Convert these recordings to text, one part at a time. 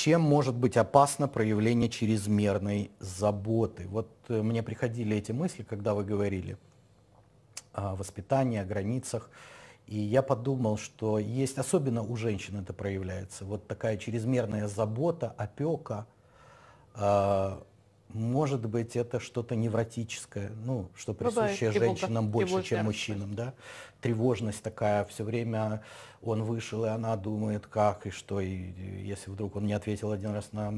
Чем может быть опасно проявление чрезмерной заботы? Вот э, мне приходили эти мысли, когда вы говорили о воспитании, о границах. И я подумал, что есть, особенно у женщин это проявляется, вот такая чрезмерная забота, опека, а, может быть, это что-то невротическое, ну, что присущее Бывает, женщинам тревога, больше, тревожная. чем мужчинам, да? Тревожность такая, все время он вышел, и она думает, как и что, и если вдруг он не ответил один раз на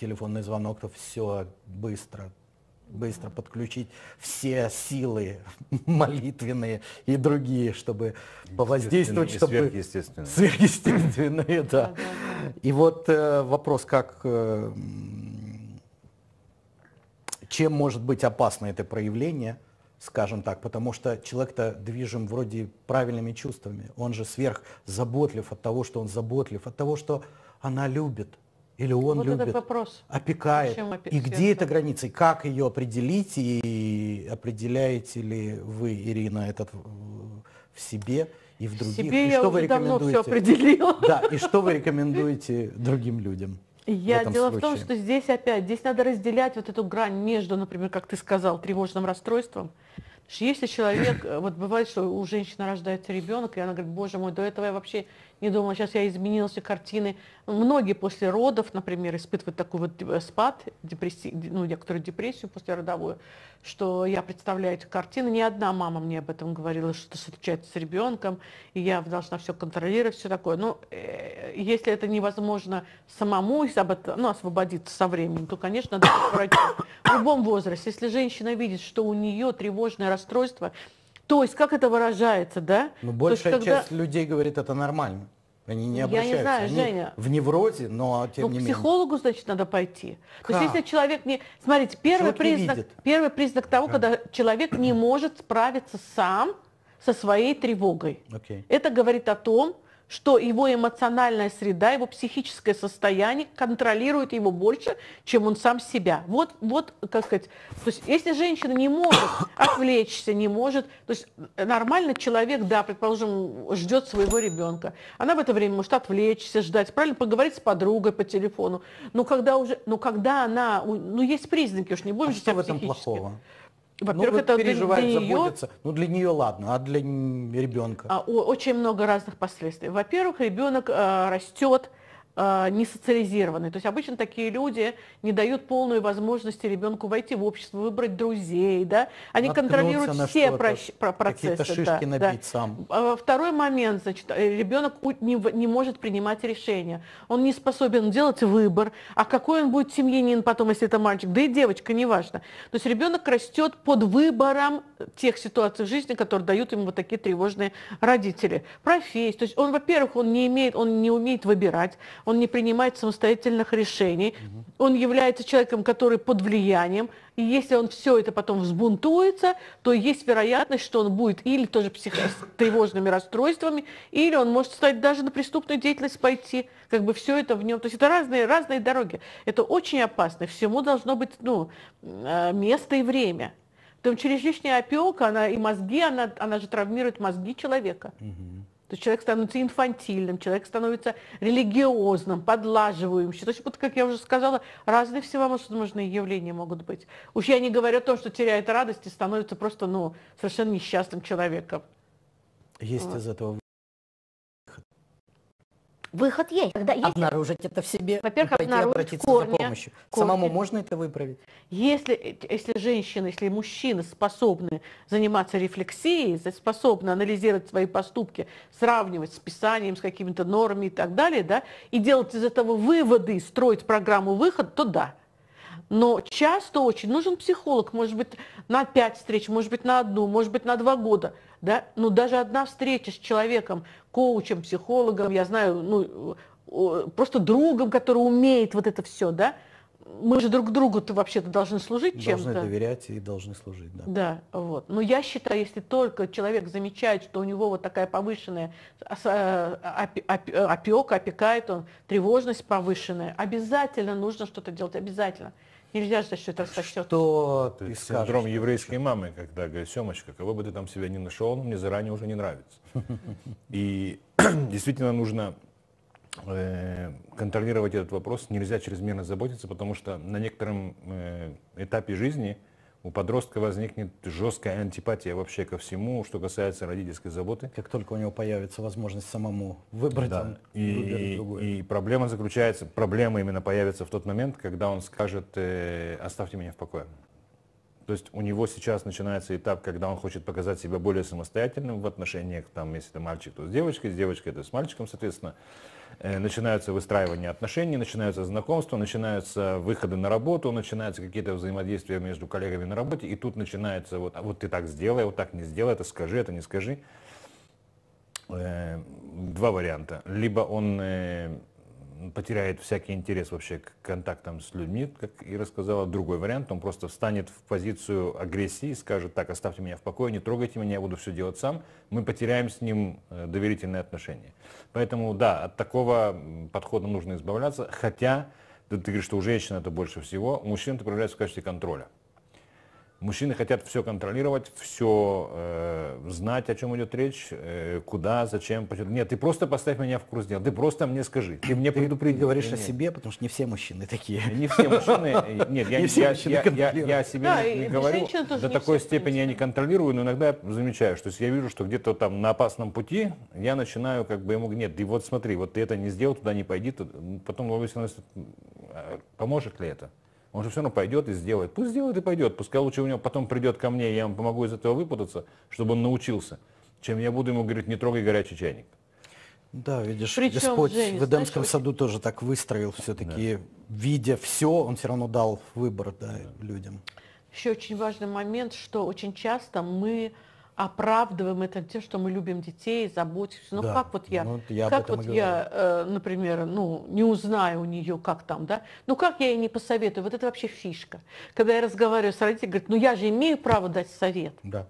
телефонный звонок, то все, быстро, быстро подключить все силы молитвенные и другие, чтобы повоздействовать, чтобы... Сверхъестественные. Сверхъестественные, да. И вот э, вопрос, как э, чем может быть опасно это проявление, скажем так, потому что человек-то движим вроде правильными чувствами. Он же сверхзаботлив от того, что он заботлив, от того, что она любит. Или он вот любит, вопрос. опекает. Опи- и где эта граница, и как ее определить, и определяете ли вы, Ирина, этот в себе и в других? Себе и что я вы уже давно все определила. Да, и что вы рекомендуете другим людям? Я дело случае. в том, что здесь опять, здесь надо разделять вот эту грань между, например, как ты сказал, тревожным расстройством. Если человек, э, вот бывает, что у женщины рождается ребенок, и она говорит, боже мой, до этого я вообще не думала, сейчас я изменила все картины. Многие после родов, например, испытывают такой вот э, спад, депресси, ну, некоторую депрессию послеродовую, что я представляю эти картины. Ни одна мама мне об этом говорила, что случается с ребенком, и я должна все контролировать, все такое. Но ну, э, если это невозможно самому надеюсь, об этом, ну, освободиться со временем, то, конечно, надо врачу. В любом возрасте, если женщина видит, что у нее тревожное расстройство, то есть как это выражается, да? Ну, большая есть, когда... часть людей говорит, это нормально. Они не обращаются. Я не знаю, Они Женя. В неврозе, но тем ну, не менее. психологу, значит, надо пойти. Как? То есть, если человек не. Смотрите, первый признак, не первый признак того, как? когда человек не может справиться сам со своей тревогой. Okay. Это говорит о том, что его эмоциональная среда, его психическое состояние контролирует его больше, чем он сам себя. Вот, вот как сказать, то есть если женщина не может отвлечься, не может, то есть нормально человек, да, предположим, ждет своего ребенка, она в это время может отвлечься, ждать, правильно, поговорить с подругой по телефону, но когда уже, но когда она, ну есть признаки, уж не а будем а что в этом плохого? Ну, Во-первых, ну, вот это переживать, для нее... заботиться. Ну, для нее ладно, а для ребенка? А, очень много разных последствий. Во-первых, ребенок э, растет, а, не социализированы. То есть обычно такие люди не дают полную возможности ребенку войти в общество, выбрать друзей, да. Они контролируют все про процессы. Шишки да, набить да. сам. А, второй момент, значит, э, ребенок не, не может принимать решения. Он не способен делать выбор, а какой он будет семьянин потом, если это мальчик, да и девочка, неважно. То есть ребенок растет под выбором тех ситуаций в жизни, которые дают ему вот такие тревожные родители. профессия. То есть он, во-первых, он не имеет, он не умеет выбирать он не принимает самостоятельных решений, угу. он является человеком, который под влиянием, и если он все это потом взбунтуется, то есть вероятность, что он будет или тоже псих... с тревожными расстройствами, или он может стать даже на преступную деятельность пойти, как бы все это в нем. То есть это разные, разные дороги. Это очень опасно. Всему должно быть ну, э, место и время. Там через лишняя опека, она и мозги, она, она же травмирует мозги человека. Угу. То есть человек становится инфантильным, человек становится религиозным, подлаживаемым. То есть, вот, как я уже сказала, разные всевозможные явления могут быть. Уж я не говорю о том, что теряет радость и становится просто ну, совершенно несчастным человеком. Есть вот. из этого Выход есть. Когда есть... Обнаружить это в себе Во-первых, и обратиться корни, за помощью. Корни. Самому можно это выправить? Если, если женщина, если мужчины способны заниматься рефлексией, способны анализировать свои поступки, сравнивать с писанием, с какими-то нормами и так далее, да, и делать из этого выводы, строить программу выхода, то да. Но часто очень нужен психолог, может быть, на пять встреч, может быть, на одну, может быть, на два года – да, ну даже одна встреча с человеком, коучем, психологом, я знаю, ну, просто другом, который умеет вот это все, да, мы же друг другу-то вообще-то должны служить чем-то. Должны доверять и должны служить, да. Да, вот. Но я считаю, если только человек замечает, что у него вот такая повышенная а, а, опека, опекает он, тревожность повышенная, обязательно нужно что-то делать, обязательно. Нельзя ждать, что это растет. Что ты скажешь? Синдром еврейской мамы, когда говорит, Семочка, кого бы ты там себя не нашел, он мне заранее уже не нравится. И действительно нужно Э, контролировать этот вопрос нельзя чрезмерно заботиться, потому что на некотором э, этапе жизни у подростка возникнет жесткая антипатия вообще ко всему, что касается родительской заботы. Как только у него появится возможность самому выбрать, да. он и, и, и проблема заключается, проблема именно появится в тот момент, когда он скажет э, «оставьте меня в покое». То есть у него сейчас начинается этап, когда он хочет показать себя более самостоятельным в отношениях, там, если это мальчик, то с девочкой, с девочкой, то с мальчиком, соответственно. Э, начинаются выстраивание отношений, начинаются знакомства, начинаются выходы на работу, начинаются какие-то взаимодействия между коллегами на работе, и тут начинается вот, «А вот ты так сделай, вот так не сделай, это скажи, это не скажи. Э, два варианта. Либо он э, потеряет всякий интерес вообще к контактам с людьми, как и рассказала, другой вариант, он просто встанет в позицию агрессии скажет, так, оставьте меня в покое, не трогайте меня, я буду все делать сам, мы потеряем с ним э, доверительные отношения. Поэтому, да, от такого подхода нужно избавляться, хотя, ты говоришь, что у женщин это больше всего, у мужчин это проявляется в качестве контроля. Мужчины хотят все контролировать, все э, знать, о чем идет речь, э, куда, зачем. Почему. Нет, ты просто поставь меня в курс дела, ты просто мне скажи. Ты мне предупреди. Ты говоришь нет, о себе, нет. потому что не все мужчины такие. Не все мужчины, э, нет, я, не все я, мужчины я, я, я о себе да, не, говорю. До такой степени я не контролирую, но иногда я замечаю, что если я вижу, что где-то там на опасном пути, я начинаю как бы ему, нет, ты вот смотри, вот ты это не сделал, туда не пойди, туда. Ну, потом ловлюсь, а, поможет ли это? Он же все равно пойдет и сделает. Пусть сделает и пойдет. Пускай лучше у него потом придет ко мне, я ему помогу из этого выпутаться, чтобы он научился, чем я буду ему говорить, не трогай горячий чайник. Да, видишь, Причем, Господь Джеймс, в Эдемском знаешь, саду тоже так выстроил все-таки, да. видя все, он все равно дал выбор да, да. людям. Еще очень важный момент, что очень часто мы оправдываем это те, что мы любим детей, заботимся. Ну да. как вот я, ну, я как вот я, э, например, ну не узнаю у нее, как там, да? Ну как я ей не посоветую? Вот это вообще фишка. Когда я разговариваю с родителями, говорят, ну я же имею право дать совет. Да.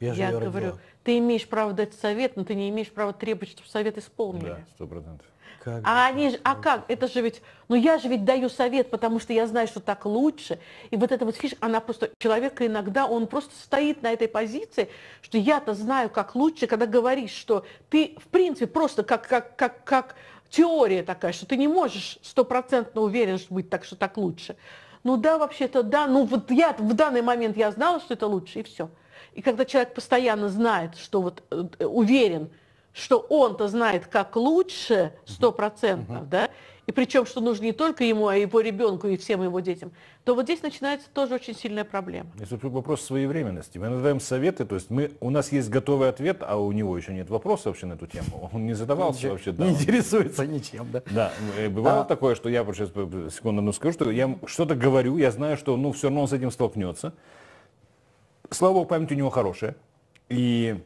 Я, я говорю, родила. ты имеешь право дать совет, но ты не имеешь права требовать, чтобы совет исполнили. Да, сто процентов. Как а они же, а как? Это же ведь, ну я же ведь даю совет, потому что я знаю, что так лучше. И вот эта вот фишка, она просто, человека иногда, он просто стоит на этой позиции, что я-то знаю, как лучше, когда говоришь, что ты, в принципе, просто как, как, как, как теория такая, что ты не можешь стопроцентно уверен что быть так, что так лучше. Ну да, вообще-то да, ну вот я в данный момент я знала, что это лучше, и все. И когда человек постоянно знает, что вот э, уверен, что он-то знает, как лучше, сто процентов, да, и причем, что нужно не только ему, а его ребенку и всем его детям, то вот здесь начинается тоже очень сильная проблема. И вопрос своевременности. Мы надаем советы, то есть мы, у нас есть готовый ответ, а у него еще нет вопроса вообще на эту тему. Он не задавался он вообще. Да, не он... интересуется ничем, да? Да. Э, бывало а... такое, что я, сейчас секунду ну, скажу, что я что-то говорю, я знаю, что ну все равно он с этим столкнется. Слава богу, память у него хорошая. И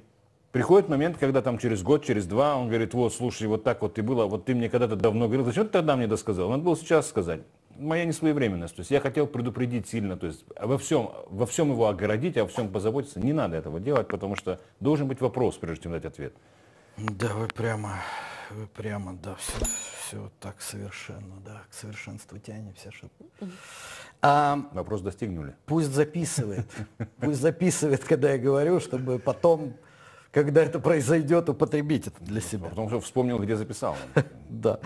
Приходит момент, когда там через год, через два он говорит, вот, слушай, вот так вот ты было, вот ты мне когда-то давно говорил, зачем ты тогда мне досказал? Надо было сейчас сказать. Моя несвоевременность. То есть я хотел предупредить сильно, то есть во всем, во всем его огородить, а о всем позаботиться. Не надо этого делать, потому что должен быть вопрос, прежде чем дать ответ. Да, вы прямо, вы прямо, да, все, все так совершенно, да, к совершенству тянемся. Что... А, Вопрос достигнули. Пусть записывает, пусть записывает, когда я говорю, чтобы потом когда это произойдет, употребить это для себя. Потому что вспомнил, где записал. Да.